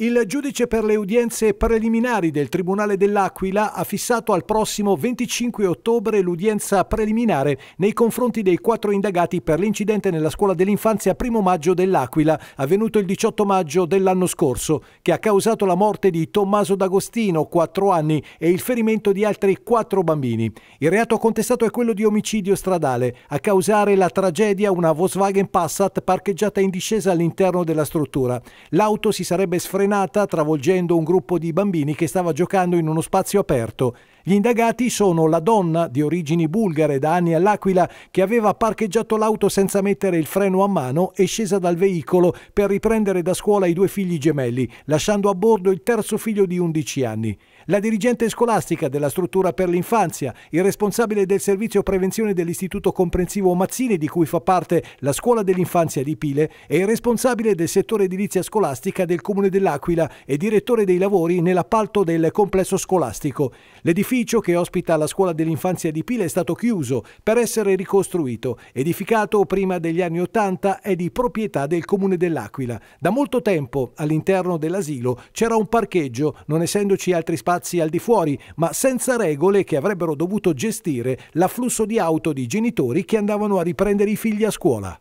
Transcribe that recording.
Il giudice per le udienze preliminari del Tribunale dell'Aquila ha fissato al prossimo 25 ottobre l'udienza preliminare nei confronti dei quattro indagati per l'incidente nella scuola dell'infanzia primo maggio dell'Aquila, avvenuto il 18 maggio dell'anno scorso, che ha causato la morte di Tommaso D'Agostino, 4 anni, e il ferimento di altri 4 bambini. Il reato contestato è quello di omicidio stradale, a causare la tragedia una Volkswagen Passat parcheggiata in discesa all'interno della struttura. L'auto si sarebbe sfrenata frenata travolgendo un gruppo di bambini che stava giocando in uno spazio aperto. Gli indagati sono la donna di origini bulgare da anni all'Aquila che aveva parcheggiato l'auto senza mettere il freno a mano e scesa dal veicolo per riprendere da scuola i due figli gemelli, lasciando a bordo il terzo figlio di 11 anni. La dirigente scolastica della struttura per l'infanzia, il responsabile del servizio prevenzione dell'Istituto Comprensivo Mazzini di cui fa parte la scuola dell'infanzia di Pile e il responsabile del settore edilizia scolastica del comune dell'Aquila e direttore dei lavori nell'appalto del complesso scolastico. L'edificio L'edificio che ospita la scuola dell'infanzia di Pila è stato chiuso per essere ricostruito. Edificato prima degli anni Ottanta è di proprietà del comune dell'Aquila. Da molto tempo all'interno dell'asilo c'era un parcheggio, non essendoci altri spazi al di fuori, ma senza regole che avrebbero dovuto gestire l'afflusso di auto di genitori che andavano a riprendere i figli a scuola.